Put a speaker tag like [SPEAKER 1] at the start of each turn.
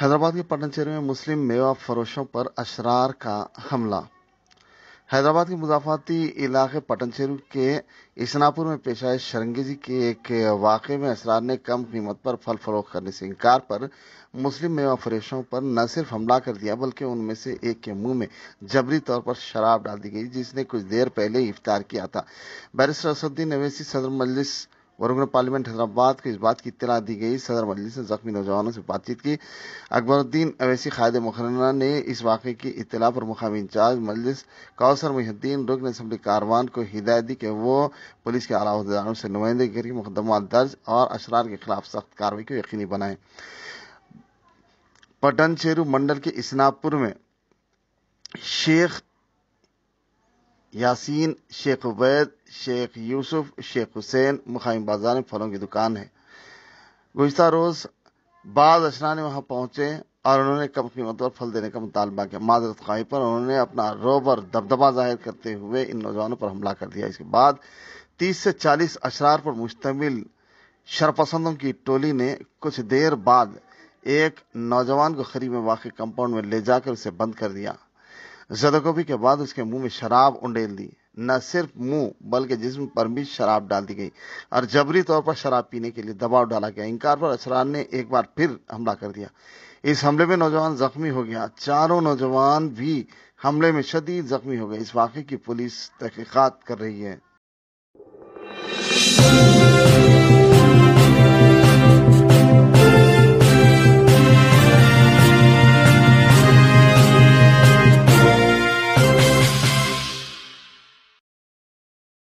[SPEAKER 1] हैदराबाद के पटनचेरी में मुस्लिम मेवा फरोशों पर अशरार का हमला हैदराबाद के मुदाफाती इलाके पटनचेरू के इसनापुर में पेश आए शरंगेजी के एक वाक़े में असरार ने कम कीमत पर फल फरोख करने से इनकार पर मुस्लिम मेवा फरोशों पर न सिर्फ हमला कर दिया बल्कि उनमें से एक के मुंह में जबरी तौर पर शराब डाल दी गई जिसने कुछ देर पहले ही इफ्तार किया था बैरिस्टर असुद्दीन अवैसी सदर मजलिस वरुण पार्लियामेंट हैदराबाद को इस बात की इतला दी गई सदर मजलिस ने जख्मी नौजवानों से बातचीत की अकबरुद्दीन अवैसी खायद मुखरना ने इस वाक़े की इतला पर मुकामी इंचार्ज मजलिस कौसर मुहिद्दीन रुकन असम्बली कारवान को हिदायत दी कि वो पुलिस के आलादारों से नुमाइंदगी करके मुकदमा दर्ज और असरार के खिलाफ सख्त कार्रवाई को यकीनी बनाएं पटनचेरू मंडल के इसनापुर में शेख यासीन शेख उबैद शेख यूसुफ शेख हुसैन मुखाइम बाजार में फलों की दुकान है गुज्त रोज़ बाद अशराने वहां पहुंचे और उन्होंने कम कीमत पर फल देने का मुतालबा किया माजरत खाई पर उन्होंने अपना रोब और दबदबा जाहिर करते हुए इन नौजवानों पर हमला कर दिया इसके बाद तीस से चालीस अशरार पर मुश्तमिल शरपसंदों की टोली ने कुछ देर बाद एक नौजवान को खरीब में वाकई कंपाउंड में ले जाकर उसे बंद कर दिया जदागोबी के बाद उसके मुंह में शराब उंडेल दी न सिर्फ मुंह बल्कि जिस्म पर भी शराब डाल दी गई और जबरी तौर पर शराब पीने के लिए दबाव डाला गया इंकार पर असरान ने एक बार फिर हमला कर दिया इस हमले में नौजवान जख्मी हो गया चारों नौजवान भी हमले में शदीद जख्मी हो गए इस वाक़े की पुलिस तहकीकत कर रही है